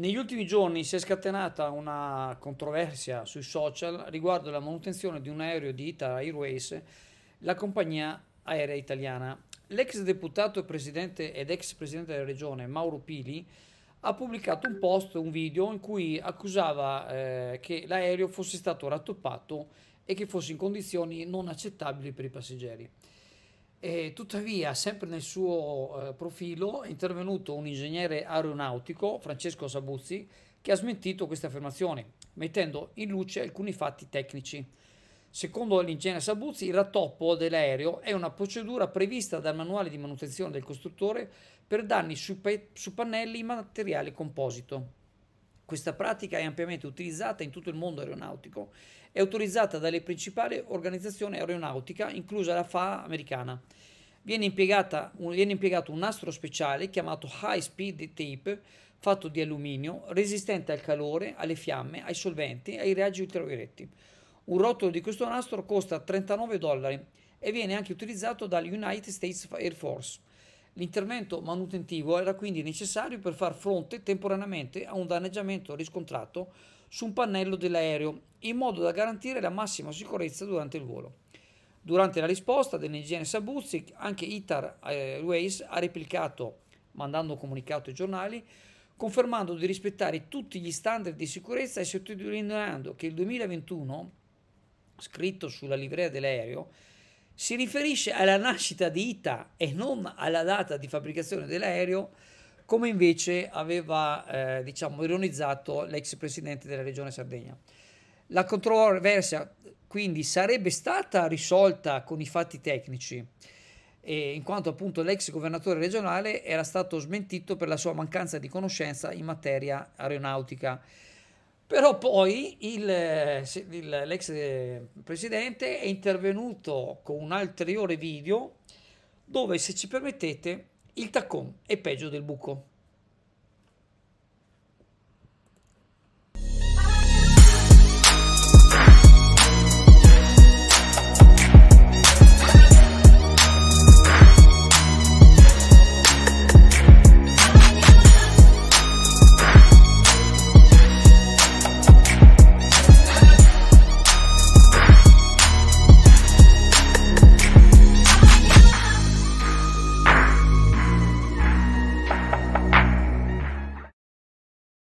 Negli ultimi giorni si è scatenata una controversia sui social riguardo la manutenzione di un aereo di Ita Airways, la compagnia aerea italiana. L'ex deputato presidente ed ex presidente della regione Mauro Pili ha pubblicato un post, un video in cui accusava eh, che l'aereo fosse stato rattoppato e che fosse in condizioni non accettabili per i passeggeri. E tuttavia, sempre nel suo eh, profilo è intervenuto un ingegnere aeronautico, Francesco Sabuzzi, che ha smentito queste affermazioni, mettendo in luce alcuni fatti tecnici. Secondo l'ingegnere Sabuzzi, il rattoppo dell'aereo è una procedura prevista dal manuale di manutenzione del costruttore per danni su, pe- su pannelli in materiale composito. Questa pratica è ampiamente utilizzata in tutto il mondo aeronautico. È autorizzata dalle principali organizzazioni aeronautica, inclusa la FAA americana. Viene, un, viene impiegato un nastro speciale chiamato High Speed Tape, fatto di alluminio, resistente al calore, alle fiamme, ai solventi e ai raggi ultravioletti. Un rotolo di questo nastro costa 39 dollari e viene anche utilizzato dall'United States Air Force. L'intervento manutentivo era quindi necessario per far fronte temporaneamente a un danneggiamento riscontrato su un pannello dell'aereo, in modo da garantire la massima sicurezza durante il volo. Durante la risposta dell'ingegnere Sabuzzi, anche Itar Airways eh, ha replicato, mandando un comunicato ai giornali, confermando di rispettare tutti gli standard di sicurezza e sottolineando che il 2021, scritto sulla livrea dell'aereo, si riferisce alla nascita di Ita e non alla data di fabbricazione dell'aereo, come invece aveva eh, diciamo, ironizzato l'ex presidente della regione Sardegna. La controversia quindi sarebbe stata risolta con i fatti tecnici, eh, in quanto appunto l'ex governatore regionale era stato smentito per la sua mancanza di conoscenza in materia aeronautica. Però poi il, eh, il, l'ex eh, presidente è intervenuto con un ulteriore video dove, se ci permettete, il taccon è peggio del buco.